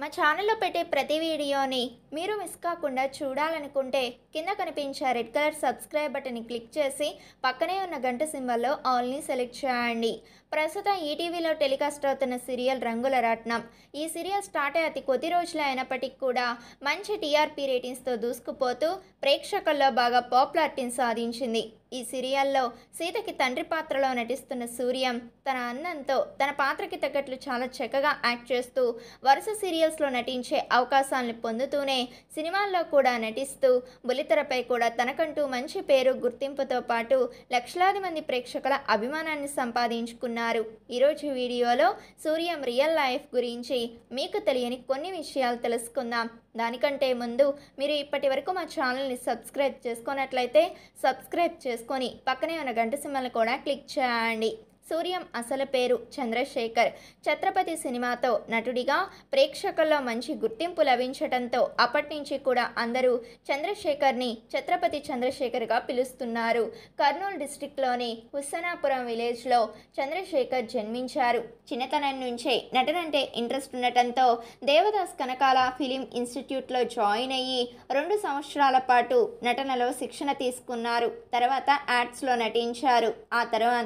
మా ఛానల్లో పెట్టే ప్రతి వీడియోని మీరు మిస్ కాకుండా చూడాలనుకుంటే కింద కనిపించే రెడ్ కలర్ సబ్స్క్రైబ్ బటన్ని క్లిక్ చేసి పక్కనే ఉన్న గంట సింబల్లో ఆల్ని సెలెక్ట్ చేయండి ప్రస్తుతం ఈటీవీలో e టెలికాస్ట్ అవుతున్న సీరియల్ రంగుల రత్నం ఈ సీరియల్ స్టార్ట్ అయ్యి అతి కొద్ది రోజులు అయినప్పటికీ కూడా మంచి టీఆర్పీ రేటింగ్స్తో దూసుకుపోతూ ప్రేక్షకుల్లో బాగా పాపులారిటీని సాధించింది ఈ సీరియల్లో సీతకి తండ్రి పాత్రలో నటిస్తున్న సూర్యం తన అన్నంతో తన పాత్రకి తగ్గట్లు చాలా చక్కగా యాక్ట్ చేస్తూ వరుస సీరియల్స్లో నటించే అవకాశాలను పొందుతూనే సినిమాల్లో కూడా నటిస్తూ బులితెరపై కూడా తనకంటూ మంచి పేరు గుర్తింపుతో పాటు లక్షలాది మంది ప్రేక్షకుల అభిమానాన్ని సంపాదించుకున్నారు ఈరోజు వీడియోలో సూర్యం రియల్ లైఫ్ గురించి మీకు తెలియని కొన్ని విషయాలు తెలుసుకుందాం దానికంటే ముందు మీరు ఇప్పటి వరకు మా ఛానల్ని సబ్స్క్రైబ్ చేసుకున్నట్లయితే సబ్స్క్రైబ్ చేసుకో చేసుకొని పక్కనే ఉన్న గంట సింబల్ని కూడా క్లిక్ చేయండి సూర్యం అసలు పేరు చంద్రశేఖర్ ఛత్రపతి సినిమాతో నటుడిగా ప్రేక్షకుల్లో మంచి గుర్తింపు లభించడంతో అప్పటి నుంచి కూడా అందరూ చంద్రశేఖర్ని ఛత్రపతి చంద్రశేఖర్గా పిలుస్తున్నారు కర్నూలు డిస్టిక్లోని హుస్సనాపురం విలేజ్లో చంద్రశేఖర్ జన్మించారు చిన్నతనం నుంచే నటనంటే ఇంట్రెస్ట్ ఉండటంతో దేవదాస్ కనకాల ఫిలిం ఇన్స్టిట్యూట్లో జాయిన్ అయ్యి రెండు సంవత్సరాల పాటు నటనలో శిక్షణ తీసుకున్నారు తర్వాత యాడ్స్లో నటించారు ఆ తర్వాత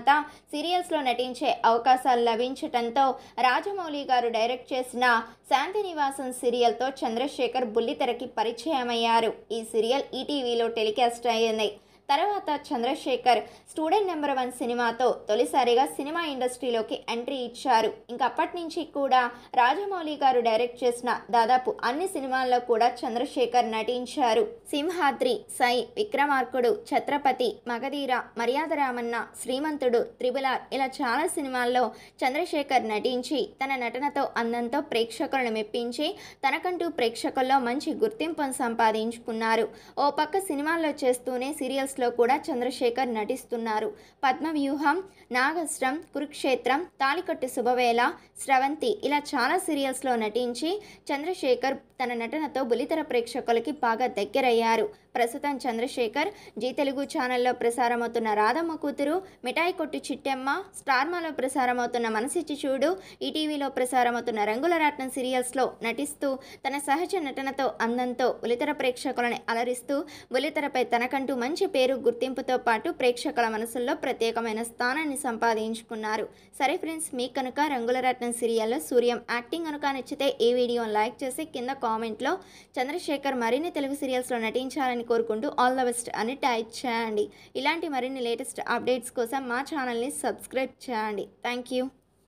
సీరియల్స్ లో నటించే అవకాశాలు లభించటంతో రాజమౌళి గారు డైరెక్ట్ చేసిన శాంతి సీరియల్ సీరియల్తో చంద్రశేఖర్ బుల్లితెరకి పరిచయమయ్యారు ఈ సీరియల్ ఈటీవీలో టెలికాస్ట్ అయ్యింది తర్వాత చంద్రశేఖర్ స్టూడెంట్ నెంబర్ వన్ సినిమాతో తొలిసారిగా సినిమా ఇండస్ట్రీలోకి ఎంట్రీ ఇచ్చారు ఇంకా అప్పటి నుంచి కూడా రాజమౌళి గారు డైరెక్ట్ చేసిన దాదాపు అన్ని సినిమాల్లో కూడా చంద్రశేఖర్ నటించారు సింహాద్రి సై విక్రమార్కుడు ఛత్రపతి మగధీర మర్యాద రామన్న శ్రీమంతుడు త్రిబులార్ ఇలా చాలా సినిమాల్లో చంద్రశేఖర్ నటించి తన నటనతో అందంతో ప్రేక్షకులను మెప్పించి తనకంటూ ప్రేక్షకుల్లో మంచి గుర్తింపును సంపాదించుకున్నారు ఓ పక్క సినిమాల్లో చేస్తూనే సీరియల్స్ రీమేక్స్లో కూడా చంద్రశేఖర్ నటిస్తున్నారు పద్మవ్యూహం నాగస్రం కురుక్షేత్రం తాలికట్టు శుభవేళ స్రవంతి ఇలా చాలా సీరియల్స్లో నటించి చంద్రశేఖర్ తన నటనతో బులితెర ప్రేక్షకులకి బాగా దగ్గరయ్యారు ప్రస్తుతం చంద్రశేఖర్ జీ తెలుగు ఛానల్లో ప్రసారమవుతున్న రాధమ్మ కూతురు మిఠాయి కొట్టు చిట్టెమ్మ స్టార్మాలో ప్రసారమవుతున్న మనసిచ్చి చూడు ఈటీవీలో ప్రసారమవుతున్న రంగుల రాట్నం సీరియల్స్లో నటిస్తూ తన సహజ నటనతో అందంతో ఉలితర ప్రేక్షకులని అలరిస్తూ ఉలితరపై తనకంటూ మంచి పేరు గుర్తింపుతో పాటు ప్రేక్షకుల మనసుల్లో ప్రత్యేకమైన స్థానాన్ని సంపాదించుకున్నారు సరే ఫ్రెండ్స్ మీకు కనుక రంగుల రాట్నం సీరియల్లో సూర్యం యాక్టింగ్ కనుక నచ్చితే ఈ వీడియోని లైక్ చేసి కింద కామెంట్లో చంద్రశేఖర్ మరిన్ని తెలుగు సీరియల్స్లో నటించాలని చేయాలని కోరుకుంటూ ఆల్ ద బెస్ట్ అని టైప్ చేయండి ఇలాంటి మరిన్ని లేటెస్ట్ అప్డేట్స్ కోసం మా ఛానల్ని సబ్స్క్రైబ్ చేయండి థ్యాంక్ యూ